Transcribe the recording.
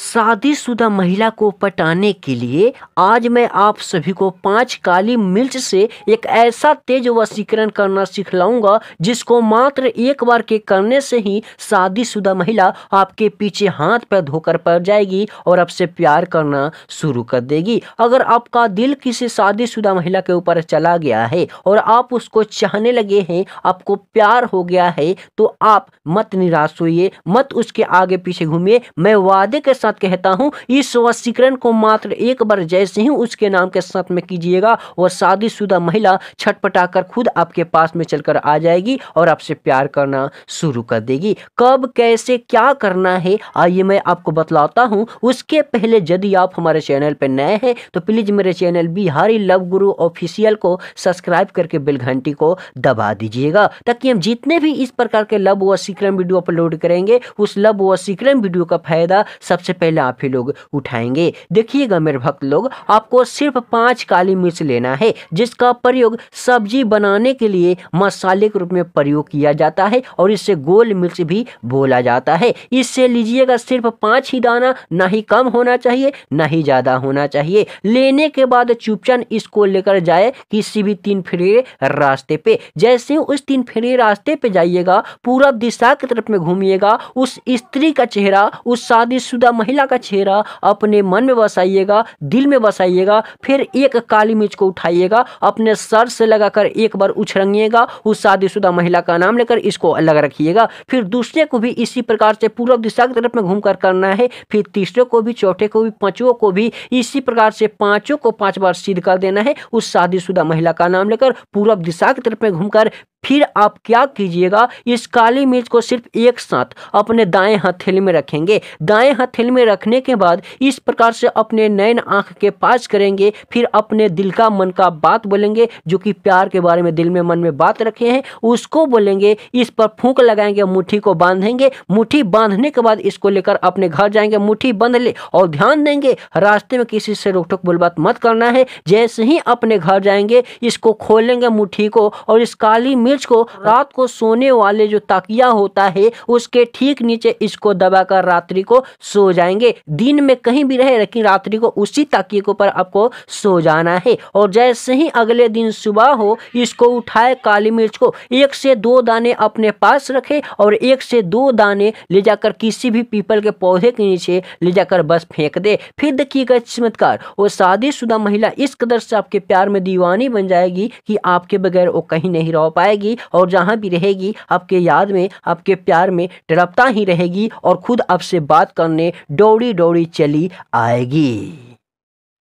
शादीशुदा महिला को पटाने के लिए आज मैं आप सभी को पांच काली मिर्च से एक ऐसा तेज वशीकरण करना सिखलाऊंगा जिसको मात्र एक बार के करने से ही शादीशुदा महिला आपके पीछे हाथ पर धोकर पड़ जाएगी और आपसे प्यार करना शुरू कर देगी अगर आपका दिल किसी शादीशुदा महिला के ऊपर चला गया है और आप उसको चाहने लगे हैं आपको प्यार हो गया है तो आप मत निराश होइए मत उसके आगे पीछे घूमिए मैं वादे के साथ कहता हूँ इस वसीकरण को मात्र एक बार जैसे ही उसके नाम के साथ में कीजिएगा वह शादीशुदा महिला छटपटाकर खुद आपके पास में चलकर आ जाएगी और आपसे प्यार करना शुरू कर देगी कब कैसे क्या करना है आइए मैं आपको बतलाता हूँ उसके पहले यदि आप हमारे चैनल पर नए हैं तो प्लीज़ मेरे channel Bihari love guru official को सब्सक्राइब करके बिल घंटी को दबा दीजिएगा ताकि हम जितने भी इस प्रकार के लव व सीक्रम वीडियो अपलोड करेंगे उस लव व सीक्रम वीडियो का फायदा सबसे सबसे पहले आप ही लोग उठाएंगे देखिएगा मेरे भक्त लोग आपको सिर्फ पांच काली मिर्च लेना है जिसका प्रयोग सब्जी बनाने के लिए मसाले के रूप में प्रयोग किया जाता है और इससे गोल मिर्च भी बोला जाता है इससे लीजिएगा सिर्फ पांच ही दाना ना ही कम होना चाहिए ना ही ज़्यादा होना चाहिए लेने के बाद चुपचाप इसको लेकर जाए किसी भी तीन फेरे रास्ते पे जैसे उस तीन फेरे रास्ते पे जाइएगा पूरा दिशा की तरफ में घूमिएगा उस स्त्री का चेहरा उस शादीशुदा महिला का चेहरा अपने मन में बसाइएगा दिल में बसाइएगा फिर एक काली मिर्च को उठाइएगा अपने सर से लगाकर एक बार उछरंगिएगा उस शादीशुदा महिला का नाम लेकर इसको अलग रखिएगा फिर दूसरे को भी इसी प्रकार से पूर्व दिशा की तरफ में घूम कर करना है फिर तीसरे को भी चौथे को भी पांचवों को भी इसी प्रकार से पांचों को पांच बार सिद्ध कर देना है उस शादीशुदा महिला का नाम लेकर पूर्व दिशा की तरफ में घूमकर फिर आप क्या कीजिएगा इस काली मिर्च को सिर्फ एक साथ अपने दाएं हथेली में रखेंगे दाएं हथेली में रखने के बाद इस प्रकार से अपने नयन आंख के पास करेंगे फिर अपने दिल का मन का बात बोलेंगे जो कि प्यार के बारे में दिल में मन में बात रखे हैं उसको बोलेंगे इस पर फूंक लगाएंगे मुट्ठी को बांधेंगे मुट्ठी बांधने के बाद इसको लेकर अपने घर जाएंगे मुट्ठी बांध ले और ध्यान देंगे रास्ते में किसी से रोक टोक बुलबात मत करना है जैसे ही अपने घर जाएंगे इसको खोलेंगे मुठ्ठी को और इस काली मिर्च मिर्च को रात को सोने वाले जो तकिया होता है उसके ठीक नीचे इसको दबाकर रात्रि को सो जाएंगे दिन में कहीं भी रहे लेकिन रात्रि को उसी तकिए के ऊपर आपको सो जाना है और जैसे ही अगले दिन सुबह हो इसको उठाए काली मिर्च को एक से दो दाने अपने पास रखे और एक से दो दाने ले जाकर किसी भी पीपल के पौधे के नीचे ले जाकर बस फेंक दे फिर देखिएगा चमत्कार वो शादीशुदा महिला इस कदर से आपके प्यार में दीवानी बन जाएगी कि आपके बगैर वो कहीं नहीं रह पाएगी रहेगी और जहाँ भी रहेगी आपके याद में आपके प्यार में तड़पता ही रहेगी और खुद आपसे बात करने डोड़ी दौड़ी चली आएगी